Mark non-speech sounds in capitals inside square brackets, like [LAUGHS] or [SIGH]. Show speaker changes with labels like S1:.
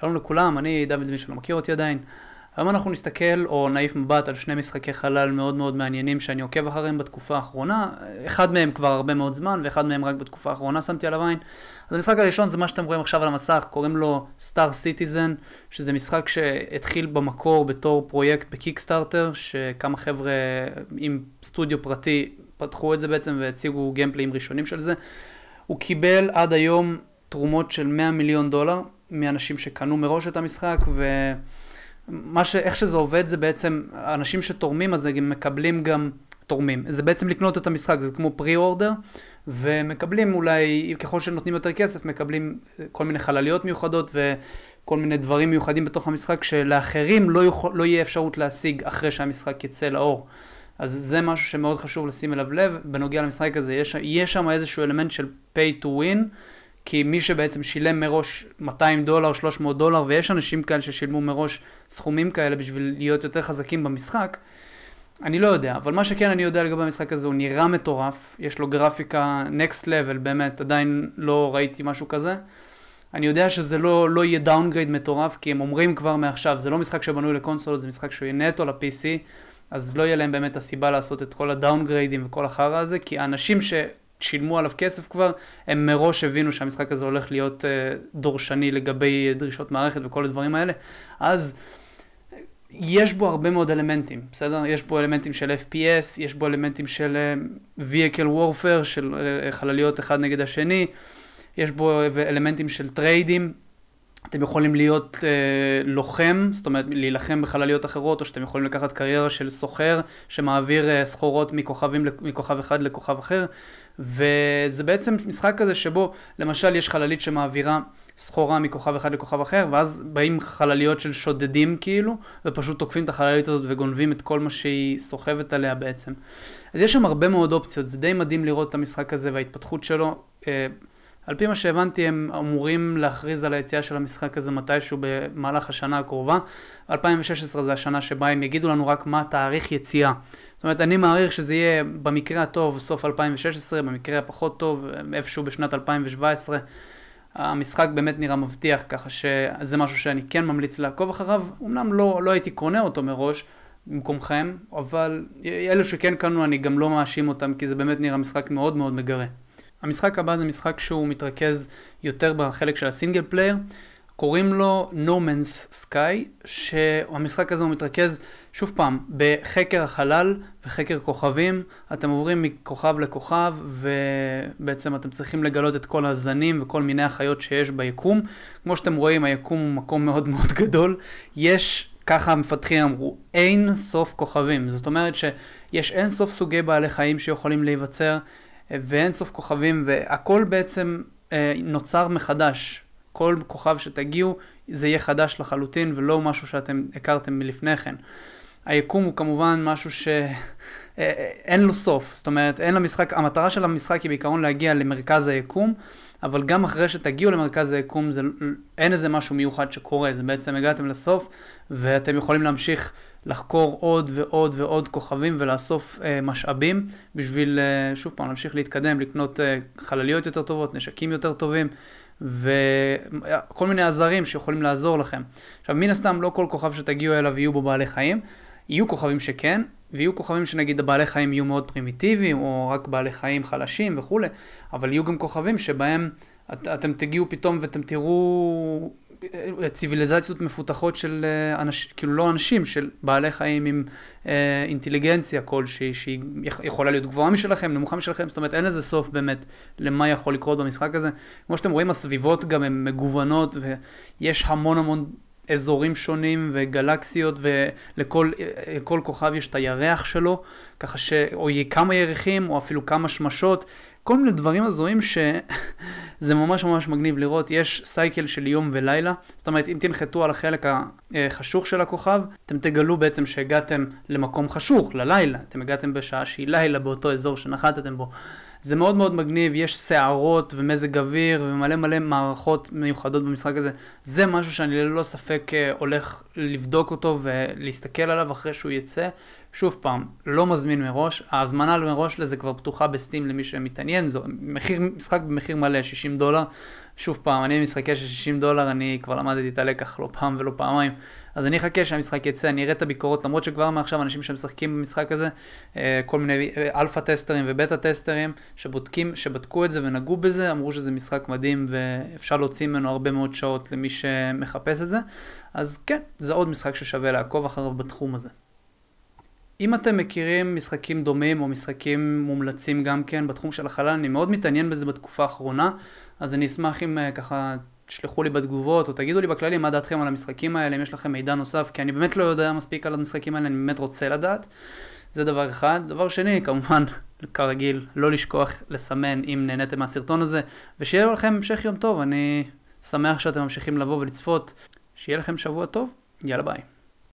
S1: שלום לכולם, אני דוד, מי שלא מכיר אותי עדיין. היום אנחנו נסתכל או נעיף מבט על שני משחקי חלל מאוד מאוד מעניינים שאני עוקב אחריהם בתקופה האחרונה. אחד מהם כבר הרבה מאוד זמן ואחד מהם רק בתקופה האחרונה שמתי עליו עין. אז המשחק הראשון זה מה שאתם רואים עכשיו על המסך, קוראים לו סטאר סיטיזן, שזה משחק שהתחיל במקור בתור פרויקט בקיקסטארטר, שכמה חבר'ה עם סטודיו פרטי פתחו את זה בעצם והציגו גיימפליים ראשונים של זה. הוא קיבל עד היום תרומות של 100 מיליון דולר מאנשים שקנו מראש את המשחק, ומה ש... איך שזה עובד זה בעצם, אנשים שתורמים אז הם מקבלים גם תורמים. זה בעצם לקנות את המשחק, זה כמו pre-order, ומקבלים אולי, ככל שנותנים יותר כסף, מקבלים כל מיני חלליות מיוחדות וכל מיני דברים מיוחדים בתוך המשחק שלאחרים לא, יוכל, לא יהיה אפשרות להשיג אחרי שהמשחק יצא לאור. אז זה משהו שמאוד חשוב לשים אליו לב. בנוגע למשחק הזה, יש, יש שם איזשהו אלמנט של pay to win. כי מי שבעצם שילם מראש 200 דולר, 300 דולר, ויש אנשים כאלה ששילמו מראש סכומים כאלה בשביל להיות יותר חזקים במשחק, אני לא יודע, אבל מה שכן אני יודע לגבי המשחק הזה, הוא נראה מטורף, יש לו גרפיקה next level, באמת, עדיין לא ראיתי משהו כזה. אני יודע שזה לא, לא יהיה דאונגרייד מטורף, כי הם אומרים כבר מעכשיו, זה לא משחק שבנוי לקונסולות, זה משחק שהוא יהיה נטו ל-PC, אז לא יהיה להם באמת הסיבה לעשות את כל הדאונגריידים וכל החרא הזה, כי האנשים ש... שילמו עליו כסף כבר, הם מראש הבינו שהמשחק הזה הולך להיות אה, דורשני לגבי דרישות מערכת וכל הדברים האלה, אז יש בו הרבה מאוד אלמנטים, בסדר? יש בו אלמנטים של FPS, יש בו אלמנטים של אה, Vehicle Warfare, של אה, חלליות אחד נגד השני, יש בו אלמנטים של טריידים. אתם יכולים להיות אה, לוחם, זאת אומרת להילחם בחלליות אחרות, או שאתם יכולים לקחת קריירה של סוחר שמעביר אה, סחורות מכוכבים, מכוכב אחד לכוכב אחר, וזה בעצם משחק כזה שבו למשל יש חללית שמעבירה סחורה מכוכב אחד לכוכב אחר, ואז באים חלליות של שודדים כאילו, ופשוט תוקפים את החללית הזאת וגונבים את כל מה שהיא סוחבת עליה בעצם. אז יש שם הרבה מאוד אופציות, זה די מדהים לראות את המשחק הזה וההתפתחות שלו. אה, על פי מה שהבנתי, הם אמורים להכריז על היציאה של המשחק הזה מתישהו במהלך השנה הקרובה. 2016 זה השנה שבה הם יגידו לנו רק מה תאריך יציאה. זאת אומרת, אני מעריך שזה יהיה במקרה הטוב סוף 2016, במקרה הפחות טוב, איפשהו בשנת 2017. המשחק באמת נראה מבטיח, ככה שזה משהו שאני כן ממליץ לעקוב אחריו. אמנם לא, לא הייתי קונה אותו מראש במקומכם, אבל אלו שכן קנו אני גם לא מאשים אותם, כי זה באמת נראה משחק מאוד מאוד מגרה. המשחק הבא זה משחק שהוא מתרכז יותר בחלק של הסינגל פלייר, קוראים לו No Man's Sky, שהמשחק הזה הוא מתרכז, שוב פעם, בחקר החלל וחקר כוכבים. אתם עוברים מכוכב לכוכב, ובעצם אתם צריכים לגלות את כל הזנים וכל מיני החיות שיש ביקום. כמו שאתם רואים, היקום הוא מקום מאוד מאוד גדול. יש, ככה המפתחים אמרו, אין סוף כוכבים. זאת אומרת שיש אין סוף סוגי בעלי חיים שיכולים להיווצר. ואין סוף כוכבים, והכל בעצם אה, נוצר מחדש. כל כוכב שתגיעו, זה יהיה חדש לחלוטין, ולא משהו שאתם הכרתם מלפני כן. היקום הוא כמובן משהו שאין אה, אה, לו סוף, זאת אומרת, אין למשחק, המטרה של המשחק היא בעיקרון להגיע למרכז היקום, אבל גם אחרי שתגיעו למרכז היקום, זה, אין איזה משהו מיוחד שקורה, זה בעצם הגעתם לסוף, ואתם יכולים להמשיך לחקור עוד ועוד ועוד כוכבים ולאסוף אה, משאבים בשביל, אה, שוב פעם, להמשיך להתקדם, לקנות אה, חלליות יותר טובות, נשקים יותר טובים וכל אה, מיני עזרים שיכולים לעזור לכם. עכשיו, מן הסתם לא כל כוכב שתגיעו אליו יהיו בו בעלי חיים, יהיו כוכבים שכן, ויהיו כוכבים שנגיד הבעלי חיים יהיו מאוד פרימיטיביים, או רק בעלי חיים חלשים וכולי, אבל יהיו גם כוכבים שבהם את, אתם תגיעו פתאום ואתם תראו ציוויליזציות מפותחות של אה, אנשים, כאילו לא אנשים, של בעלי חיים עם אה, אינטליגנציה כלשהי, שהיא יכולה להיות גבוהה משלכם, נמוכה משלכם, זאת אומרת אין לזה סוף באמת למה יכול לקרות במשחק הזה. כמו שאתם רואים, הסביבות גם הן מגוונות ויש המון המון אזורים שונים וגלקסיות ולכל כוכב יש את הירח שלו, ככה ש... או כמה ירחים או אפילו כמה שמשות, כל מיני דברים הזויים שזה [LAUGHS] ממש ממש מגניב לראות. יש סייקל של יום ולילה, זאת אומרת אם תנחתו על החלק החשוך של הכוכב, אתם תגלו בעצם שהגעתם למקום חשוך, ללילה, אתם הגעתם בשעה שהיא לילה באותו אזור שנחתתם בו. זה מאוד מאוד מגניב, יש שערות ומזג אוויר ומלא מלא מערכות מיוחדות במשחק הזה. זה משהו שאני ללא ספק אה, הולך לבדוק אותו ולהסתכל עליו אחרי שהוא יצא. שוב פעם, לא מזמין מראש, ההזמנה מראש לזה כבר פתוחה בסטים למי שמתעניין, זה מחיר, משחק במחיר מלא, 60 דולר. שוב פעם, אני משחקי של 60 דולר, אני כבר למדתי את הלקח לא פעם ולא פעמיים. אז אני אחכה שהמשחק יצא, אני אראה את הביקורות, למרות שכבר מעכשיו אנשים שמשחקים במשחק הזה, אה, כל מיני אה, אלפא טסטרים ובטא טסטרים, שבודקים, שבדקו את זה ונגעו בזה, אמרו שזה משחק מדהים ואפשר להוציא ממנו הרבה מאוד שעות למי שמחפש את זה. אז כן, זה עוד משחק ששווה לעקוב אחריו בתחום הזה. אם אתם מכירים משחקים דומים או משחקים מומלצים גם כן בתחום של החלל, אני מאוד מתעניין בזה בתקופה האחרונה, אז אני אשמח אם אה, ככה תשלחו לי בתגובות או תגידו לי בכללי מה דעתכם על המשחקים האלה, אם יש לכם מידע נוסף, כי אני באמת לא יודע מספיק על המשחקים האלה, אני באמת רוצה לדעת. זה דבר אחד. דבר שני, כמובן, [LAUGHS] כרגיל, לא לשכוח לסמן אם נהניתם מהסרטון הזה, ושיהיה לכם המשך יום טוב, אני שמח שאתם ממשיכים לבוא ולצפות. שיהיה לכם שבוע טוב. Yalla bye.